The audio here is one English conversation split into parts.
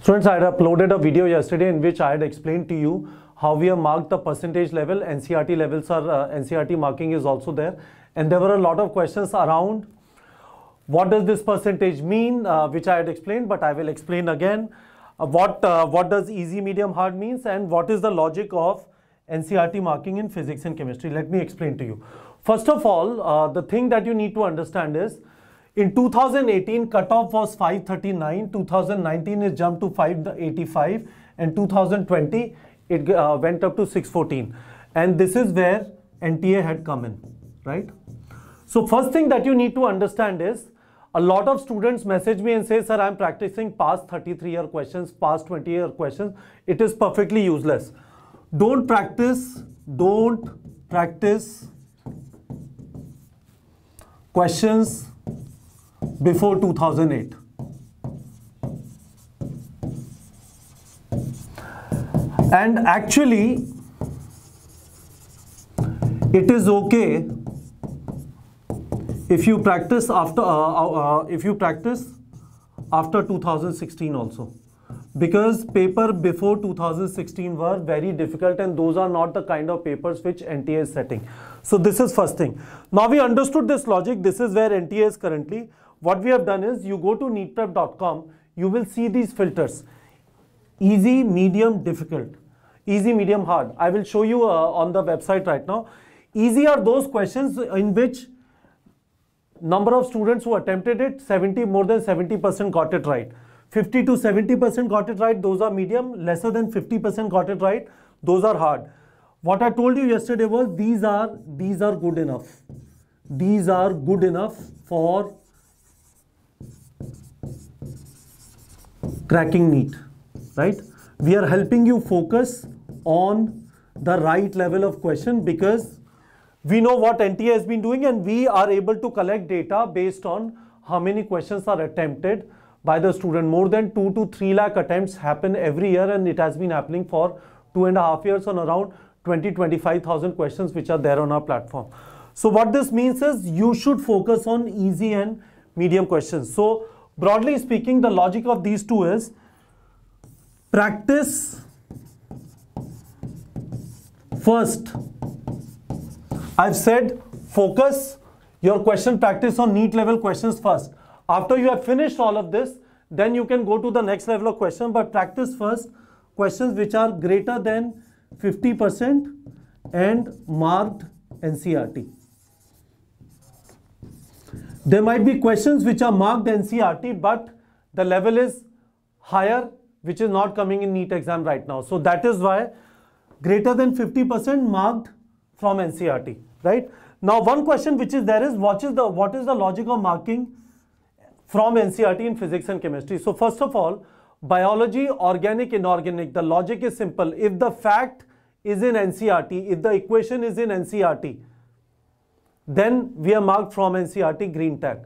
Students, I had uploaded a video yesterday in which I had explained to you how we have marked the percentage level, NCRT levels are, uh, NCRT marking is also there. And there were a lot of questions around what does this percentage mean, uh, which I had explained, but I will explain again. Uh, what, uh, what does easy, medium, hard means and what is the logic of NCRT marking in physics and chemistry. Let me explain to you. First of all, uh, the thing that you need to understand is in 2018, cutoff was 539. 2019, it jumped to 585. And 2020, it uh, went up to 614. And this is where NTA had come in, right? So first thing that you need to understand is, a lot of students message me and say, sir, I'm practicing past 33 year questions, past 20 year questions. It is perfectly useless. Don't practice, don't practice questions before 2008. And actually, it is okay if you practice after uh, uh, uh if you practice after 2016 also because paper before 2016 were very difficult and those are not the kind of papers which NTA is setting. So this is first thing. Now we understood this logic. This is where NTA is currently what we have done is you go to neatprep.com, you will see these filters. Easy, medium, difficult. Easy, medium, hard. I will show you uh, on the website right now. Easy are those questions in which number of students who attempted it, 70, more than 70% got it right. 50 to 70% got it right, those are medium. Lesser than 50% got it right, those are hard. What I told you yesterday was these are, these are good enough. These are good enough for cracking neat, right? We are helping you focus on the right level of question because we know what NTA has been doing and we are able to collect data based on how many questions are attempted by the student. More than 2 to 3 lakh attempts happen every year and it has been happening for two and a half years on around 20 25,000 questions which are there on our platform. So what this means is you should focus on easy and medium questions. So broadly speaking, the logic of these two is practice first. I've said focus your question practice on neat level questions first. After you have finished all of this, then you can go to the next level of question, but practice first questions which are greater than 50% and marked NCRT. There might be questions which are marked NCRT, but the level is higher, which is not coming in NEET exam right now. So that is why greater than 50% marked from NCRT, right? Now, one question which is there is what is the what is the logic of marking from NCRT in physics and chemistry? So first of all, biology, organic, inorganic, the logic is simple. If the fact is in NCRT, if the equation is in NCRT, then we are marked from NCRT green tag.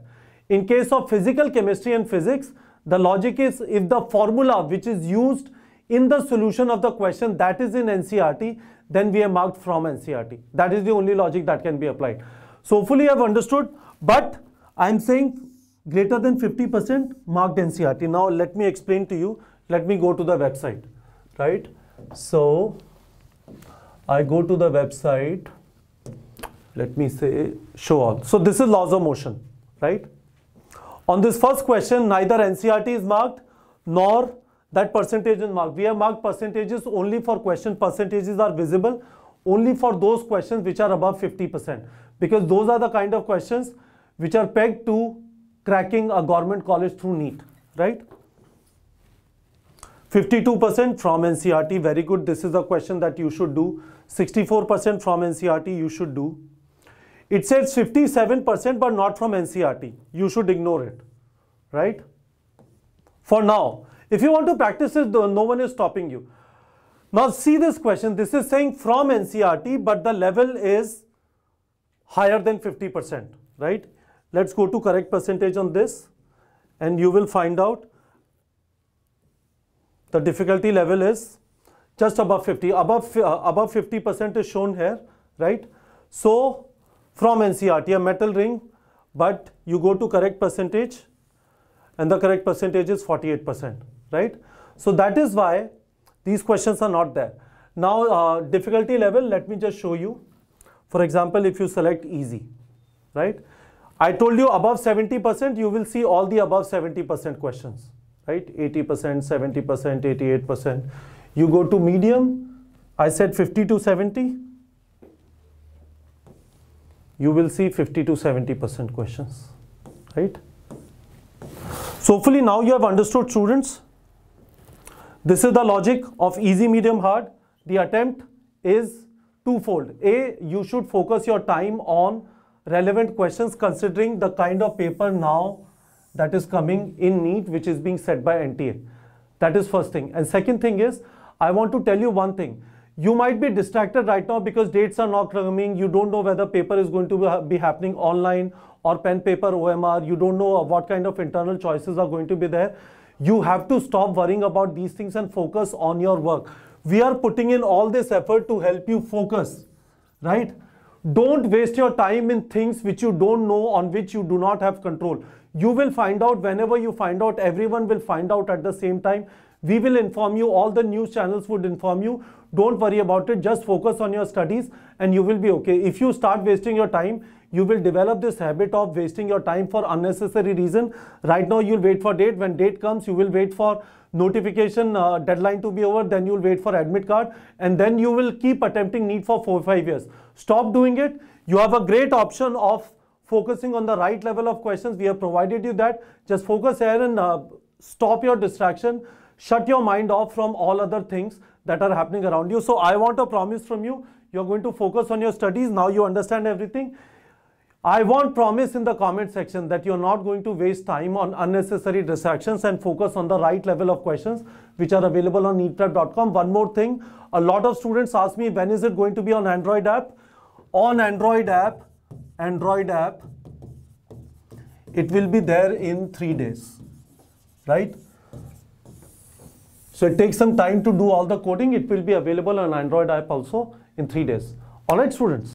In case of physical chemistry and physics, the logic is if the formula which is used in the solution of the question that is in NCRT, then we are marked from NCRT. That is the only logic that can be applied. So hopefully you have understood, but I am saying greater than 50% marked NCRT. Now let me explain to you. Let me go to the website, right? So I go to the website let me say show all. So this is laws of motion, right? On this first question, neither NCRT is marked nor that percentage is marked. We have marked percentages only for question percentages are visible only for those questions which are above 50% because those are the kind of questions which are pegged to cracking a government college through NEET, right? 52% from NCRT, very good. This is a question that you should do. 64% from NCRT you should do. It says 57% but not from NCRT. You should ignore it, right? For now. If you want to practice it, no one is stopping you. Now see this question. This is saying from NCRT but the level is higher than 50%, right? Let's go to correct percentage on this and you will find out the difficulty level is just above 50 above uh, above 50 percent is shown here right so from NCRT, a metal ring, but you go to correct percentage and the correct percentage is 48%, right? So that is why these questions are not there. Now, uh, difficulty level, let me just show you. For example, if you select easy, right? I told you above 70%, you will see all the above 70% questions, right? 80%, 70%, 88%. You go to medium, I said 50 to 70, you will see 50 to 70% questions, right? So hopefully now you have understood students. This is the logic of easy, medium, hard. The attempt is twofold. A, you should focus your time on relevant questions considering the kind of paper now that is coming in need, which is being set by NTA. That is first thing. And second thing is, I want to tell you one thing you might be distracted right now because dates are not coming you don't know whether paper is going to be happening online or pen paper omr you don't know what kind of internal choices are going to be there you have to stop worrying about these things and focus on your work we are putting in all this effort to help you focus right don't waste your time in things which you don't know on which you do not have control you will find out whenever you find out everyone will find out at the same time we will inform you all the news channels would inform you don't worry about it just focus on your studies and you will be okay if you start wasting your time you will develop this habit of wasting your time for unnecessary reason right now you'll wait for date when date comes you will wait for notification uh, deadline to be over then you'll wait for admit card and then you will keep attempting need for 4 5 years stop doing it you have a great option of focusing on the right level of questions we have provided you that just focus here and uh, stop your distraction shut your mind off from all other things that are happening around you. So I want a promise from you. You're going to focus on your studies. Now you understand everything. I want promise in the comment section that you're not going to waste time on unnecessary distractions and focus on the right level of questions which are available on neatprep.com. One more thing, a lot of students ask me when is it going to be on Android app? On Android app, Android app, it will be there in three days, right? So it takes some time to do all the coding. It will be available on Android app also in three days. All right, students.